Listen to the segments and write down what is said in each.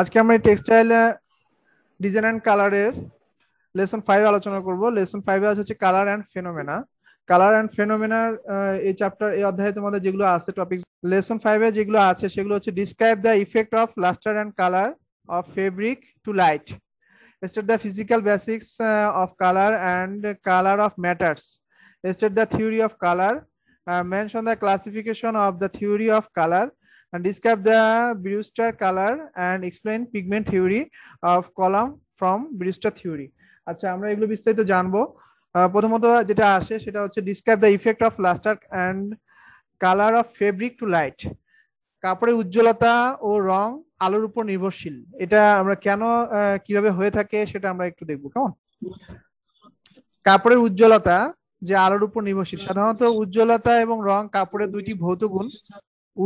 আজকে আমরা textile design and কালারের লেসন ফাইভ আলোচনা করব লেসন ফাইভে আছে হচ্ছে colour and phenomena colour and ফেনোমেনার এই চ্যাপ্টার এই অধ্যায়ে তোমাদের যেগুলো আছে টপিক লেসন ফাইভে যেগুলো আছে সেগুলো হচ্ছে describe the effect of lustre and colour of fabric to light state the physical basics of colour and colour of matters state the theory of colour mention the classification of the theory of colour and describe the Brewster color and explain pigment theory of column from Brewster theory. আচ্ছা আমরা এগুলো বিস্তারিত জানবো প্রথমত যেটা আসে সেটা হচ্ছে describe the effect of lustre and colour of fabric to light কাপড়ের উজ্জ্বলতা ও রং আলোর উপর নির্ভরশীল এটা আমরা কেন কিভাবে হয়ে থাকে সেটা আমরা একটু দেখবো কেমন কাপড়ের উজ্জ্বলতা যে আলোর উপর নির্ভরশীল সাধারণত উজ্জ্বলতা এবং রং কাপড়ের দুইটি ভৌত গুণ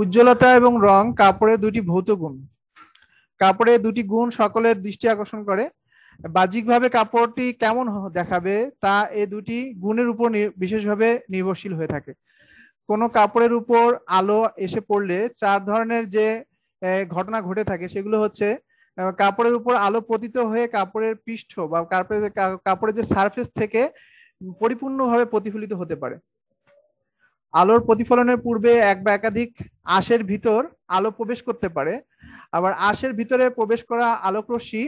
উজ্জ্বলতা এবং রং কাপড়ের দুটি ভৌত গুণ কাপড়ের দুটি গুণ সকলের দৃষ্টি আকর্ষণ করে বাহ্যিকভাবে কাপড়টি কেমন দেখাবে তা এ দুটি গুণের উপর বিশেষভাবে নির্ভরশীল হয়ে থাকে কোনো কাপড়ের উপর আলো এসে পড়লে চার ধরনের যে ঘটনা ঘটে থাকে সেগুলো হচ্ছে কাপড়ের উপর আলো পতিত হয়ে কাপড়ের পৃষ্ঠ বা কাপড়ের কাপড়ের যে সারফেস থেকে পরিপূর্ণভাবে প্রতিফলিত হতে পারে আলোর প্রতিফলনের পূর্বে এক বা একাধিক আশের ভিতর আলো প্রবেশ করতে পারে আবার আশের ভিতরে প্রবেশ করা আলোক রশ্মি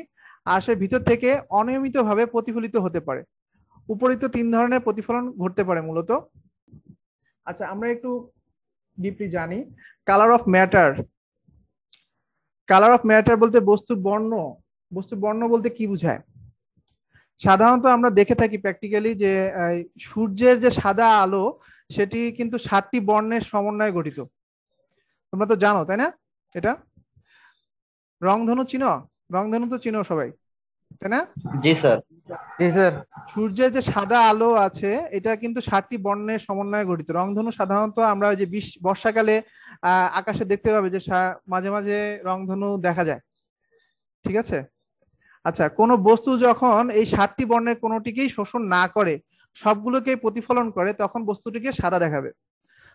আশের ভিতর থেকে অনিয়মিতভাবে প্রতিফলিত হতে পারে উপরিত তিন ধরনের প্রতিফলন ঘটতে পারে মূলত আচ্ছা আমরা একটু ডিপলি জানি colour of matter colour of matter বলতে বস্তুর বর্ণ বস্তুর বর্ণ বলতে কি বুঝায় সাধারণত আমরা দেখে থাকি প্র্যাকটিক্যালি যে সূর্যের যে সাদা আলো সেটি কিন্তু সাতটি বর্ণের সমন্বয়ে গঠিত তোমরা তো জানো তাই না এটা রংধনু চিনো রংধনু তো চিনো সবাই তাই না জি স্যার জি স্যার সূর্যের যে সাদা আলো আছে এটা কিন্তু সাতটি বর্ণের সমন্বয়ে গঠিত রংধনু সাধারণত আমরা ওই যে বর্ষাকালে আকাশে দেখতে পাবে যে মাঝে মাঝে রংধনু দেখা যায় ঠিক আছে আচ্ছা কোন বস্তু যখন এই সাতটি বর্ণের কোনোটিকেই শোষণ না করে সবগুলোকে প্রতিফলন করে তখন বস্তুটিকে সাদা দেখাবে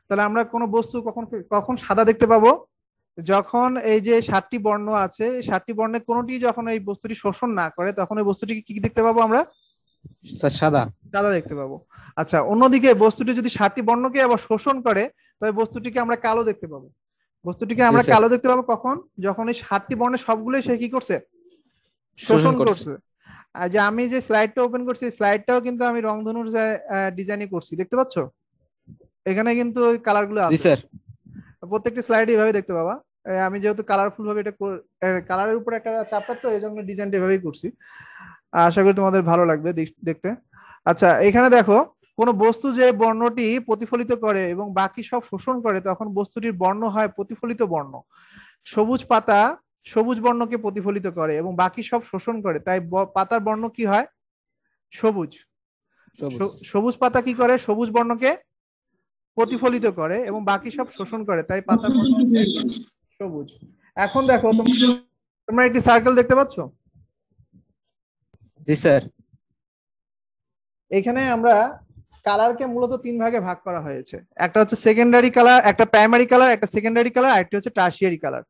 তাহলে আমরা কোনো বস্তু কখন কখন সাদা দেখতে পাবো যখন এই যে সাতটি বর্ণ আছে সাতটি বর্ণের কোনটি যখন এই বস্তুটি শোষণ না করে তখন ওই বস্তুটিকে কি দেখতে পাবো আমরা সাদা সাদা দেখতে পাবো আচ্ছা অন্যদিকে বস্তুটি যদি সাতটি বর্ণকে আবার শোষণ করে তবে বস্তুটিকে আমরা কালো দেখতে পাবো বস্তুটিকে আমরা কালো দেখতে পাবো কখন যখন এই সাতটি বর্ণের সবগুলোই সে কি করছে শোষণ করছে আর যে আমি যে স্লাইডটা ওপেন করছি স্লাইডটাও কিন্তু আমি রংধনুর ডিজাইনে করছি দেখতে পাচ্ছ এখানে কিন্তু ওই কালার গুলো আছে প্রত্যেকটি স্লাইড এইভাবে দেখতে পাবা আমি যেহেতু কালারফুল ভাবে এটা কালারের উপর একটা চাপটা তো এই জন্য ডিজাইনটা এভাবেই করছি আশা করি তোমাদের ভালো লাগবে দেখতে আচ্ছা এখানে দেখো কোন বস্তু যে বর্ণটি প্রতিফলিত করে এবং বাকি সব শোষণ করে তখন বস্তুটির বর্ণ হয় প্রতিফলিত বর্ণ সবুজ পাতা সবুজ বর্ণকে প্রতিফলিত করে এবং বাকি সব শোষণ করে তাই পাতার বর্ণ কি হয় সবুজ সবুজ পাতা কি করে সবুজ বর্ণকে প্রতিফলিত করে এবং বাকি সব শোষণ করে তাই পাতা সবুজ এখন দেখো তোমরা একটি সার্কেল দেখতে পাচ্ছ জি স্যার এখানে আমরা কালারকে মূলত তিন ভাগে ভাগ করা হয়েছে একটা হচ্ছে সেকেন্ডারি কালার একটা প্রাইমারি কালার একটা সেকেন্ডারি কালার একটা হচ্ছে টার্সিয়ারি কালার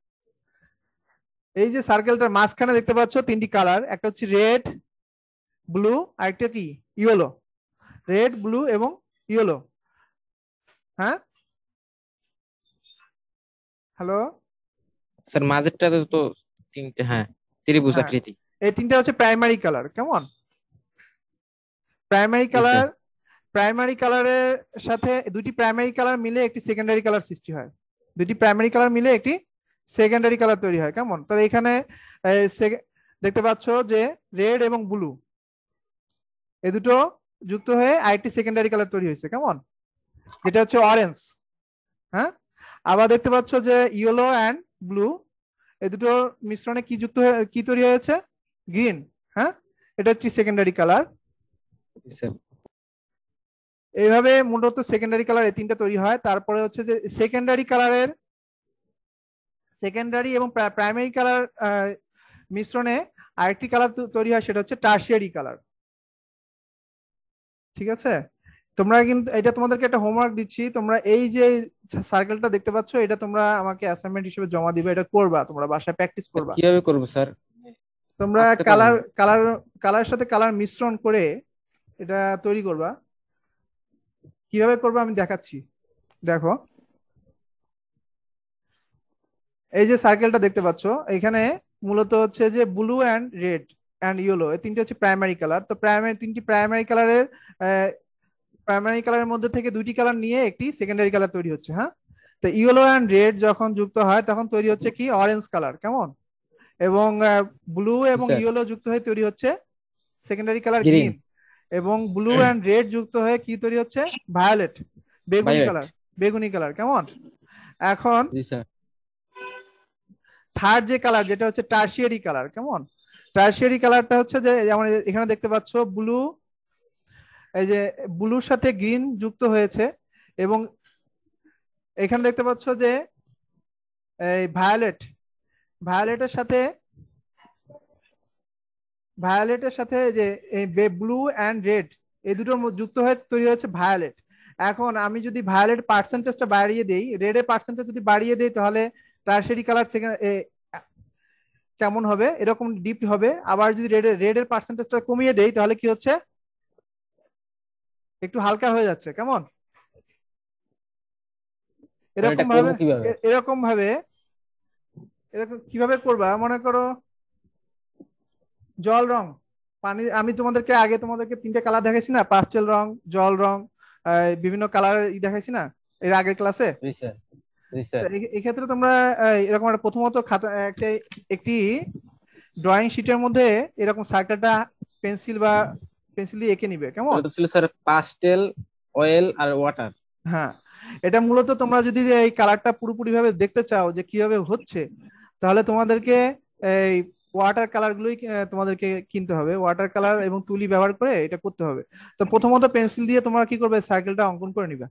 এই যে সার্কেলটার মাঝখানে দেখতে পাচ্ছ তিনটি কালার একটা হচ্ছে রেড ব্লু আর একটা কি ইয়েলো রেড ব্লু এবং ইয়েলো হ্যাঁ হ্যালো স্যার মাঝেরটাতে তো তিনটে হ্যাঁ ত্রিভুজ হ্যাঁ। আকৃতি এই তিনটা হচ্ছে প্রাইমারি কালার কেমন প্রাইমারি কালার প্রাইমারি কালারের সাথে দুটি প্রাইমারি কালার মিলে একটি সেকেন্ডারি কালার সৃষ্টি হয় দুটি প্রাইমারি কালার মিলে একটি সেকেন্ডারি কালার তৈরি হয় কেমন তাহলে এখানে দেখতে পাচ্ছ যে রেড এবং ব্লু এ দুটো যুক্ত হয়ে আরেকটি সেকেন্ডারি কালার তৈরি হয়েছে কেমন এটা হচ্ছে অরেঞ্জ হ্যাঁ আবার দেখতে পাচ্ছ যে ইয়েলো অ্যান্ড ব্লু এই দুটো মিশ্রণে কি যুক্ত কি তৈরি হয়েছে গ্রিন হ্যাঁ এটা হচ্ছে সেকেন্ডারি কালার এইভাবে মূলত সেকেন্ডারি কালার এই তিনটা তৈরি হয় তারপরে হচ্ছে যে সেকেন্ডারি কালারের সেকেন্ডারি এবং প্রাইমারি কালার মিশ্রণে আরেকটি কালার তৈরি হয় সেটা হচ্ছে টার্সিয়ারি কালার ঠিক আছে তোমরা কিন্তু এটা তোমাদেরকে একটা হোমওয়ার্ক দিচ্ছি তোমরা এই যে সার্কেলটা দেখতে পাচ্ছ এটা তোমরা আমাকে অ্যাসাইনমেন্ট হিসেবে জমা দিবে এটা করবা তোমরা বাসায় প্র্যাকটিস করবা কিভাবে করব স্যার তোমরা কালার কালার কালার সাথে কালার মিশ্রণ করে এটা তৈরি করবা কিভাবে করবা আমি দেখাচ্ছি দেখো এই যে সার্কেলটা দেখতে পাচ্ছ এখানে মূলত হচ্ছে যে blue and red and yellow এই তিনটে হচ্ছে প্রাইমারি কালার তো প্রাইমারি তিনটি প্রাইমারি কালারের প্রাইমারি কালারের মধ্যে থেকে দুইটি কালার নিয়ে একটি সেকেন্ডারি কালার তৈরি হচ্ছে হ্যাঁ তো ইয়েলো অ্যান্ড রেড যখন যুক্ত হয় তখন তৈরি হচ্ছে কি অরেঞ্জ কালার কেমন এবং ব্লু এবং ইয়েলো যুক্ত হয়ে তৈরি হচ্ছে সেকেন্ডারি কালার গ্রিন এবং ব্লু অ্যান্ড রেড যুক্ত হয়ে কি তৈরি হচ্ছে ভায়োলেট বেগুনি কালার বেগুনি কালার কেমন এখন থার্ড যে কালার যেটা হচ্ছে টার্সিয়ারি কালার কেমন টার্সিয়ারি কালারটা হচ্ছে যে যেমন এখানে দেখতে পাচ্ছ ব্লু এই যে ব্লুর সাথে গ্রিন যুক্ত হয়েছে এবং এখানে দেখতে পাচ্ছ যে এই ভায়োলেট ভায়োলেটের সাথে ভায়োলেটের সাথে যে ব্লু অ্যান্ড রেড এই দুটো যুক্ত হয়ে তৈরি হয়েছে ভায়োলেট এখন আমি যদি ভায়োলেট পার্সেন্টেজটা বাড়িয়ে দিই রেডের পার্সেন্টেজ যদি বাড়িয়ে দিই তাহলে টার্সারি কালার সেখানে কেমন হবে এরকম ডিপ হবে আবার যদি রেডের রেডের পার্সেন্টেজটা কমিয়ে দেই তাহলে কি হচ্ছে একটু হালকা হয়ে যাচ্ছে কেমন মানে এরকম ভাবে এরকম ভাবে এরকম কিভাবে করবা মনে করো জল রং পানি আমি তোমাদেরকে আগে তোমাদেরকে তিনটে কালার দেখাইছি না পাস্টেল রং জল রং বিভিন্ন কালার দেখাইছি না এর আগের ক্লাসে এক্ষেত্রে তোমরা এরকম একটা প্রথমত খাতা একটা একটি ড্রয়িং শিটের মধ্যে এরকম সার্কেলটা পেন্সিল বা স্পেশালি একে নিবে কেমন ছিল স্যার পাস্টেল অয়েল আর ওয়াটার হ্যাঁ এটা মূলত তোমরা যদি এই কালারটা পুরোপুরি ভাবে দেখতে চাও যে কিভাবে হচ্ছে তাহলে তোমাদেরকে এই ওয়াটার কালার গুলোই তোমাদেরকে কিনতে হবে ওয়াটার কালার এবং তুলি ব্যবহার করে এটা করতে হবে তো প্রথমত পেন্সিল দিয়ে তোমরা কি করবে সাইকেলটা অঙ্কন করে নিবা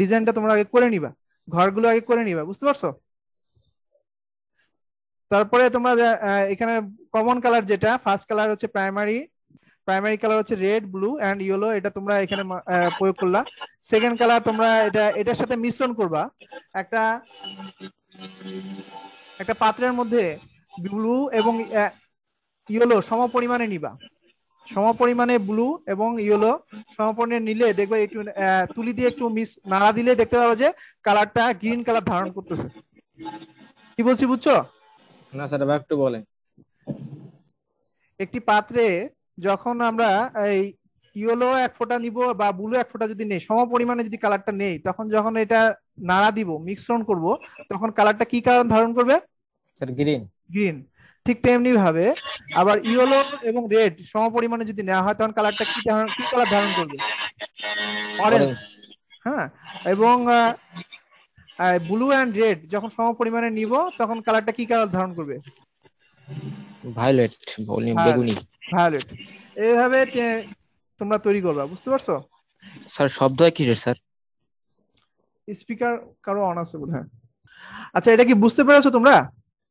ডিজাইনটা তোমরা আগে করে নিবা ঘরগুলো আগে করে নিবা বুঝতে পারছো তারপরে তোমরা এখানে কমন কালার যেটা ফার্স্ট কালার হচ্ছে প্রাইমারি প্রাইমারি কালার হচ্ছে রেড ব্লু এন্ড ইয়েলো এটা তোমরা এখানে প্রয়োগ করলা সেকেন্ড কালার তোমরা এটা এটার সাথে মিশ্রণ করবা একটা একটা পাত্রের মধ্যে ব্লু এবং ইয়েলো সমপরিমাণে নিবা সমপরিমাণে ব্লু এবং ইয়েলো সমপরিমাণে নিলে দেখবে একটু তুলি দিয়ে একটু মিস নাড়া দিলে দেখতে পাবো যে কালারটা গ্রিন কালার ধারণ করতেছে কি বলছি বুঝছো না স্যার একটু বলেন একটি পাত্রে যখন আমরা এই ইয়েলো এক ফোঁটা নিব বা ব্লু এক ফোঁটা যদি নেই সম পরিমাণে যদি কালারটা নেই তখন যখন এটা নাড়া দিব মিশ্রণ করব তখন কালারটা কি কারণ ধারণ করবে গ্রিন গ্রিন ঠিক তেমনি ভাবে আবার ইয়েলো এবং রেড সম পরিমাণে যদি নেওয়া হয় তখন কালারটা কি কি কালার ধারণ করবে অরেঞ্জ হ্যাঁ এবং ব্লু অ্যান্ড রেড যখন সম পরিমাণে নিব তখন কালারটা কি কালার ধারণ করবে ভায়োলেট বেগুনি ভায়োলেট এইভাবে তোমরা তৈরি করবা বুঝতে পারছো স্যার শব্দ কিসের স্যার স্পিকার কারো অন আছে আচ্ছা এটা কি বুঝতে পেরেছো তোমরা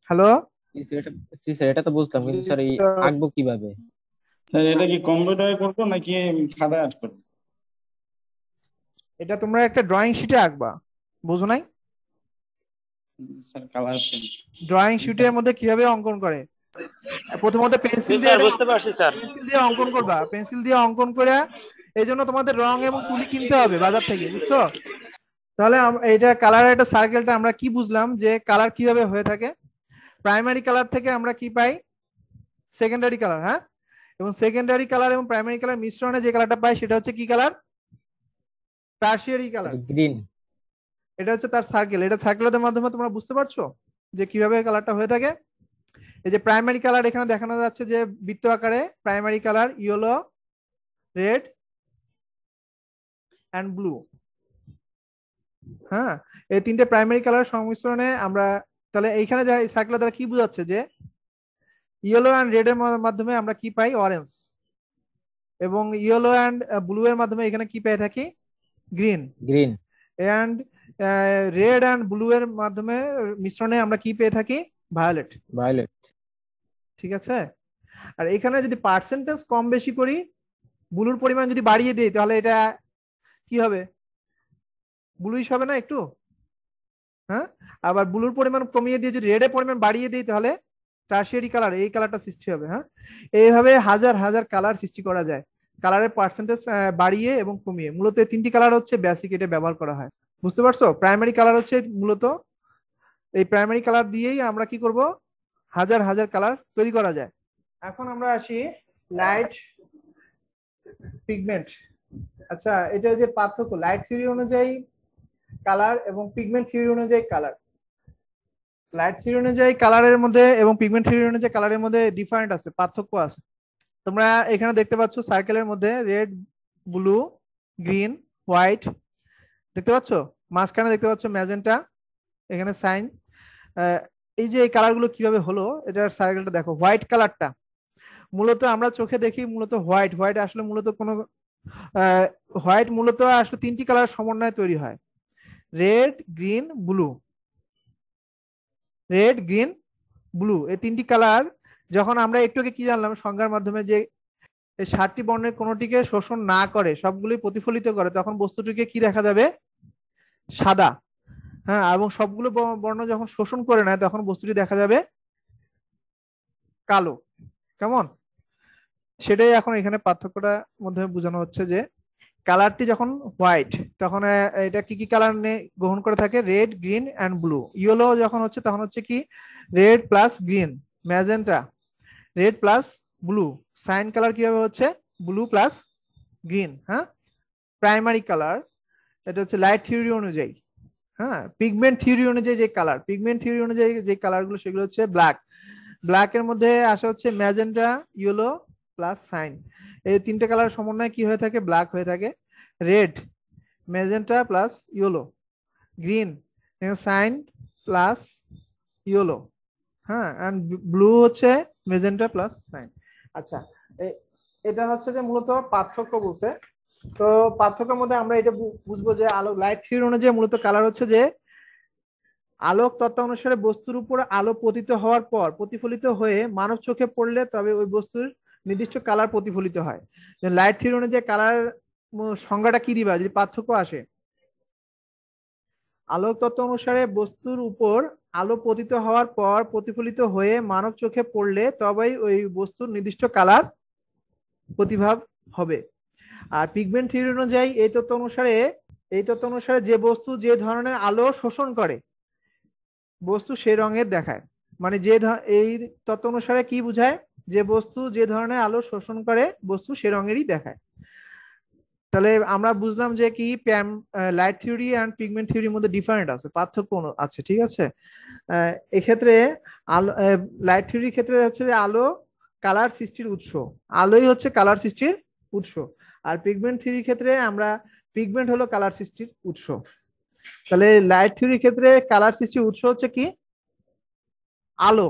হ্যালো স্যার এটা তো বুঝতাম কিন্তু স্যার এই আঁকবো কিভাবে এটা কি কম্পিউটারে নাকি খাতায় আঁকবো এটা তোমরা একটা ড্রয়িং শিটে আঁকবা বুঝো নাই ড্রয়িং শিটের মধ্যে কিভাবে অঙ্কন করে প্রথমত পেন্সিল দিয়ে বুঝতে পারছি স্যার পেন্সিল দিয়ে অঙ্কন করবা পেন্সিল দিয়ে অঙ্কন করে এই জন্য তোমাদের রং এবং তুলি কিনতে হবে বাজার থেকে বুঝছো তাহলে এটা কালার একটা সার্কেলটা আমরা কি বুঝলাম যে কালার কিভাবে হয়ে থাকে প্রাইমারি কালার থেকে আমরা কি পাই সেকেন্ডারি কালার হ্যাঁ এবং সেকেন্ডারি কালার এবং প্রাইমারি কালার মিশ্রণে যে কালারটা পাই সেটা হচ্ছে কি কালার টার্সিয়ারি কালার গ্রিন এটা হচ্ছে তার সার্কেল এটা সার্কেলের মাধ্যমে তোমরা বুঝতে পারছো যে কিভাবে কালারটা হয়ে থাকে এই যে প্রাইমারি কালার এখানে দেখানো যাচ্ছে যে বৃত্ত আকারে primary colour yellow red and blue হ্যাঁ এই তিনটে প্রাইমারি কালার সংমিশ্রণে আমরা তাহলে এইখানে যা সাইকেল দ্বারা কি বোঝাচ্ছে যে ইয়েলো অ্যান্ড রেড এর মাধ্যমে আমরা কি পাই অরেঞ্জ এবং ইয়েলো অ্যান্ড ব্লু এর মাধ্যমে এখানে কি পেয়ে থাকি green green and red and blue এর মাধ্যমে মিশ্রণে আমরা কি পেয়ে থাকি ভায়োলেট ভায়োলেট ঠিক আছে আর এখানে যদি পার্সেন্টেজ কম বেশি করি ব্লুর পরিমাণ যদি বাড়িয়ে দিই তাহলে এটা কি হবে ব্লুইশ হবে না একটু হ্যাঁ আবার ব্লুর পরিমাণ কমিয়ে দিয়ে যদি রেডের পরিমাণ বাড়িয়ে দিই তাহলে টার্সিয়ারি কালার এই কালারটা সৃষ্টি হবে হ্যাঁ এইভাবে হাজার হাজার কালার সৃষ্টি করা যায় কালারের পার্সেন্টেজ বাড়িয়ে এবং কমিয়ে মূলত তিনটি কালার হচ্ছে বেসিক এটা ব্যবহার করা হয় বুঝতে পারছো প্রাইমারি কালার হচ্ছে মূলত এই প্রাইমারি কালার দিয়েই আমরা কি করব হাজার হাজার কালার তৈরি করা যায় এখন আমরা আসি লাইট পিগমেন্ট আচ্ছা এটা যে পার্থক্য লাইট থিওরি অনুযায়ী কালার এবং পিগমেন্ট থিওরি অনুযায়ী কালার লাইট থিওরি অনুযায়ী কালারের মধ্যে এবং পিগমেন্ট থিওরি অনুযায়ী কালারের মধ্যে ডিফারেন্ট আছে পার্থক্য আছে তোমরা এখানে দেখতে পাচ্ছ সার্কেলের মধ্যে রেড ব্লু গ্রিন হোয়াইট দেখতে পাচ্ছ মাঝখানে দেখতে পাচ্ছ ম্যাজেন্টা এখানে সাইন এই যে এই কালারগুলো কিভাবে হলো এটার সার্কেলটা দেখো হোয়াইট কালারটা মূলত আমরা চোখে দেখি মূলত হোয়াইট হোয়াইট আসলে মূলত কোনো হোয়াইট মূলত আসলে তিনটি কালার সমন্বয়ে তৈরি হয় red green blue red green blue এই তিনটি কালার যখন আমরা আগে কি জানলাম সংজ্ঞার মাধ্যমে যে সাতটি বর্ণের কোনোটিকে শোষণ না করে সবগুলি প্রতিফলিত করে তখন বস্তুটিকে কি দেখা যাবে সাদা হ্যাঁ এবং সবগুলো বর্ণ যখন শোষণ করে নেয় তখন বস্তুটি দেখা যাবে কালো কেমন সেটাই এখন এখানে পার্থক্যটা মধ্যে বোঝানো হচ্ছে যে কালারটি যখন হোয়াইট তখন এটা কি কি কালার গ্রহণ করে থাকে red green and blue yellow যখন হচ্ছে তখন হচ্ছে কি red plus green magenta red plus blue cyan colour কিভাবে হচ্ছে ব্লু প্লাস গ্রিন হ্যাঁ প্রাইমারি কালার এটা হচ্ছে লাইট থিওরি অনুযায়ী হ্যাঁ পিগমেন্ট থিওরি অনুযায়ী যে কালার পিগমেন্ট থিওরি অনুযায়ী যে কালারগুলো সেগুলো হচ্ছে ব্ল্যাক ব্ল্যাক এর মধ্যে আসা হচ্ছে ম্যাজেন্টা ইয়েলো প্লাস সাইন এই তিনটে কালার সমন্বয় কি হয়ে থাকে ব্ল্যাক হয়ে থাকে red magenta plus yellow green cyan plus yellow হ্যাঁ অ্যান্ড ব্লু হচ্ছে মেজেন্টা প্লাস সাইন আচ্ছা এটা হচ্ছে যে মূলত পার্থক্য বলছে তো পার্থক্যের মধ্যে আমরা এটা বুঝবো যে আলো লাইট থিওরি অনুযায়ী মূলত কালার হচ্ছে যে আলোক তত্ত্ব অনুসারে বস্তুর উপর আলো পতিত হওয়ার পর প্রতিফলিত হয়ে মানব চোখে পড়লে তবে ওই বস্তুর নির্দিষ্ট কালার প্রতিফলিত হয় লাইট থিওরি অনুযায়ী কালার সংজ্ঞাটা কি দিবা যদি পার্থক্য আসে আলোক তত্ত্ব অনুসারে বস্তুর উপর আলো পতিত হওয়ার পর প্রতিফলিত হয়ে মানব চোখে পড়লে তবেই ওই বস্তুর নির্দিষ্ট কালার প্রতিভাব হবে আর পিগমেন্ট থিওরি অনুযায়ী এই তত্ত্ব অনুসারে এই তত্ত্ব অনুসারে যে বস্তু যে ধরনের আলো শোষণ করে বস্তু সে রঙের দেখায় মানে যে এই তত্ত্ব অনুসারে কি বুঝায় যে বস্তু যে ধরনের আলো শোষণ করে বস্তু সে রঙেরই দেখায় তাহলে আমরা বুঝলাম যে কি প্যাম লাইট থিওরি অ্যান্ড পিগমেন্ট থিওরির মধ্যে ডিফারেন্ট আছে পার্থক্য আছে ঠিক আছে এক্ষেত্রে আলো লাইট থিওরির ক্ষেত্রে হচ্ছে যে আলো কালার সৃষ্টির উৎস আলোই হচ্ছে কালার সৃষ্টির উৎস আর পিগমেন্ট থিওরির ক্ষেত্রে আমরা পিগমেন্ট হলো কালার সৃষ্টির উৎস তাহলে লাইট থিওরির ক্ষেত্রে কালার সৃষ্টির উৎস হচ্ছে কি আলো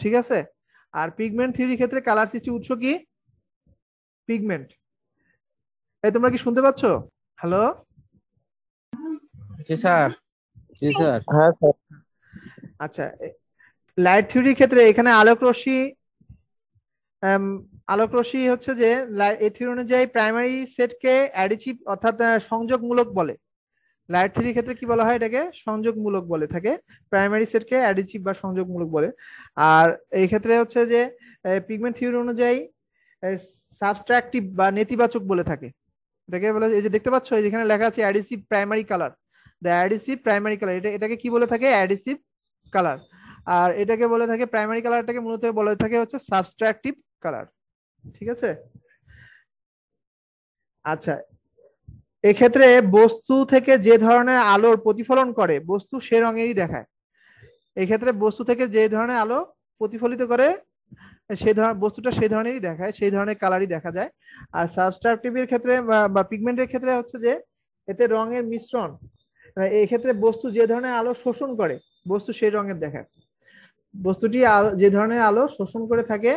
ঠিক আছে আর পিগমেন্ট থিওরির ক্ষেত্রে কালার সৃষ্টির উৎস কি পিগমেন্ট এই তোমরা কি শুনতে পাচ্ছ হ্যালো জি স্যার জি স্যার হ্যাঁ স্যার আচ্ছা লাইট থিওরির ক্ষেত্রে এখানে আলোক রশ্মি রশ্মি হচ্ছে যে এই থিওরি অনুযায়ী প্রাইমারি সেটকে অ্যাডিচিভ অর্থাৎ সংযোগমূলক বলে লাইট থিওরির ক্ষেত্রে কি বলা হয় এটাকে সংযোগমূলক বলে থাকে প্রাইমারি সেটকে অ্যাডিচিভ বা সংযোগমূলক বলে আর এই ক্ষেত্রে হচ্ছে যে পিগমেন্ট থিওরি অনুযায়ী সাবস্ট্রাকটিভ বা নেতিবাচক বলে থাকে এটাকে বলে এই যে দেখতে পাচ্ছ যেখানে লেখা আছে additive primary colour the additive primary colour এটা এটাকে কি বলে থাকে অ্যাডিসিভ কালার আর এটাকে বলে থাকে প্রাইমারি কালারটাকে মূলত বলে থাকে হচ্ছে সাবস্ট্রাকটিভ কালার ঠিক আছে আচ্ছা এক্ষেত্রে বস্তু থেকে যে ধরনের আলোর প্রতিফলন করে বস্তু সে রঙেরই দেখায় এক্ষেত্রে বস্তু থেকে যে ধরনের আলো প্রতিফলিত করে সে ধরনের বস্তুটা সেই ধরনেরই দেখায় সেই ধরনের কালারই দেখা যায় আর সাবস্ট্রাকটিভের ক্ষেত্রে বা পিগমেন্টের ক্ষেত্রে হচ্ছে যে এতে রঙের মিশ্রণ এক্ষেত্রে বস্তু যে ধরনের আলো শোষণ করে বস্তু সেই রঙের দেখায় বস্তুটি যে ধরনের আলো শোষণ করে থাকে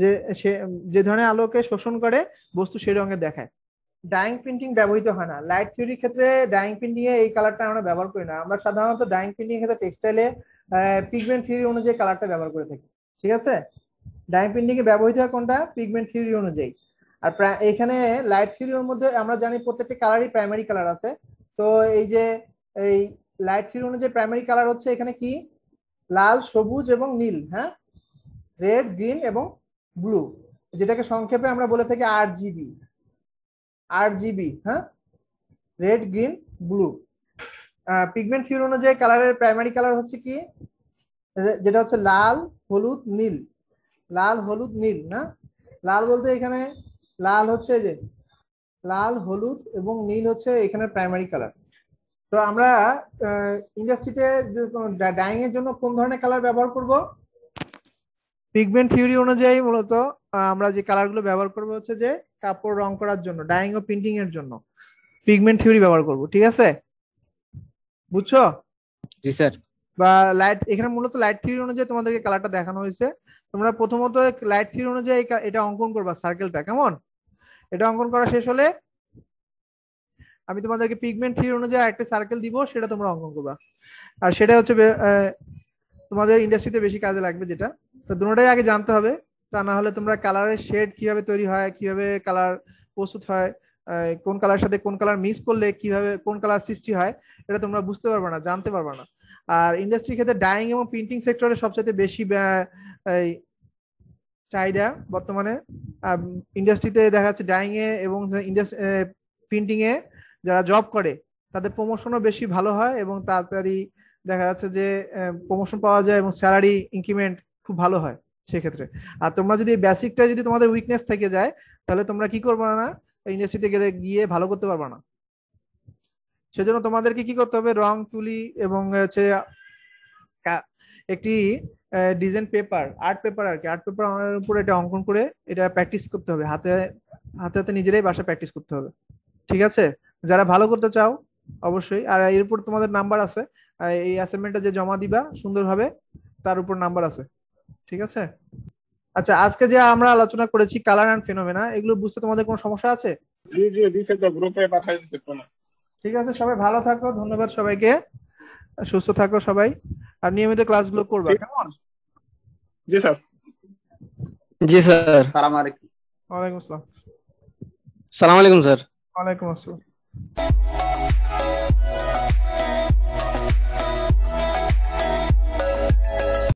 যে সে যে ধরনের আলোকে শোষণ করে বস্তু সেই রঙে দেখায় ডাইং প্রিন্টিং ব্যবহৃত হয় না লাইট থিওরির ক্ষেত্রে ডাইং প্রিন্টিং এ এই কালারটা আমরা ব্যবহার করি না আমরা সাধারণত ডাইং প্রিন্টিং এর ক্ষেত্রে টেক্সটাইলে পিগমেন্ট থিওরি অনুযায়ী কালারটা ব্যবহার করে থাকি ঠিক আছে ডাইং প্রিন্টিং এ ব্যবহৃত হয় কোনটা পিগমেন্ট থিওরি অনুযায়ী আর এখানে লাইট থিওরির মধ্যে আমরা জানি প্রত্যেকটা কালারই প্রাইমারি কালার আছে তো এই যে এই লাইট থিওরি অনুযায়ী প্রাইমারি কালার হচ্ছে এখানে কি লাল সবুজ এবং নীল হ্যাঁ রেড গ্রিন এবং ব্লু যেটাকে সংক্ষেপে আমরা বলে থাকি আর জিবি আর জিবি হ্যাঁ রেড গ্রিন ব্লু পিগমেন্ট ফিউর অনুযায়ী কালারের প্রাইমারি কালার হচ্ছে কি যেটা হচ্ছে লাল হলুদ নীল লাল হলুদ নীল না লাল বলতে এখানে লাল হচ্ছে যে লাল হলুদ এবং নীল হচ্ছে এখানে প্রাইমারি কালার তো আমরা ইন্ডাস্ট্রিতে ডাইং এর জন্য কোন ধরনের কালার ব্যবহার করব পিগমেন্ট থিওরি অনুযায়ী মূলত আমরা যে কালারগুলো ব্যবহার করবো হচ্ছে যে কাপড় রং করার জন্য ডাইং ও প্রিন্টিং এর জন্য পিগমেন্ট থিওরি ব্যবহার করব ঠিক আছে বুঝছো জি স্যার বা লাইট এখানে মূলত লাইট থিওরি অনুযায়ী তোমাদেরকে কালারটা দেখানো হয়েছে তোমরা প্রথমত লাইট থিওরি অনুযায়ী এটা অঙ্কন করবা সার্কেলটা কেমন এটা অঙ্কন করা শেষ হলে আমি তোমাদেরকে পিগমেন্ট থিওরি অনুযায়ী একটা সার্কেল দিব সেটা তোমরা অঙ্কন করবা আর সেটা হচ্ছে তোমাদের ইন্ডাস্ট্রিতে বেশি কাজে লাগবে যেটা তো দুটাই আগে জানতে হবে তা না হলে তোমরা কালারের শেড কিভাবে তৈরি হয় কিভাবে কালার প্রস্তুত হয় কোন কালার সাথে কোন কালার মিস করলে কিভাবে কোন কালার সৃষ্টি হয় এটা তোমরা বুঝতে পারবে না জানতে পারবে না আর ইন্ডাস্ট্রির ক্ষেত্রে ডাইং এবং প্রিন্টিং সেক্টরে সবচেয়ে বেশি চাহিদা বর্তমানে ইন্ডাস্ট্রিতে দেখা যাচ্ছে ডাইং এ এবং প্রিন্টিং এ যারা জব করে তাদের প্রমোশনও বেশি ভালো হয় এবং তাড়াতাড়ি দেখা যাচ্ছে যে প্রমোশন পাওয়া যায় এবং স্যালারি ইনক্রিমেন্ট খুব ভালো হয় সেক্ষেত্রে আর তোমরা যদি বেসিকটা যদি তোমাদের উইকনেস থেকে যায় তাহলে তোমরা কি করবে না ইন্ডাস্ট্রিতে গেলে গিয়ে ভালো করতে পারবে না সেজন্য তোমাদেরকে কি করতে হবে রং তুলি এবং হচ্ছে একটি ডিজাইন পেপার আর্ট পেপার আর কি আর্ট পেপার উপরে এটা অঙ্কন করে এটা প্র্যাকটিস করতে হবে হাতে হাতে হাতে নিজেরাই বাসা প্র্যাকটিস করতে হবে ঠিক আছে যারা ভালো করতে চাও অবশ্যই আর এর উপর তোমাদের নাম্বার আছে এই অ্যাসাইনমেন্টটা যে জমা দিবা সুন্দরভাবে তার উপর নাম্বার আছে ঠিক আছে আচ্ছা আজকে যে আমরা আলোচনা করেছি কালার অ্যান্ড ফিনোমেনা এগুলো বুঝতে তোমাদের কোনো সমস্যা আছে জি জি দিছে তো গ্রুপে পাঠাই দিছে কোনো ঠিক আছে সবাই ভালো থাকো ধন্যবাদ সবাইকে সুস্থ থাকো সবাই আর নিয়মিত ক্লাসগুলো করবা কেমন জি স্যার জি স্যার সালাম আলাইকুম ওয়ালাইকুম আসসালাম সালাম আলাইকুম স্যার ওয়ালাইকুম আসসালাম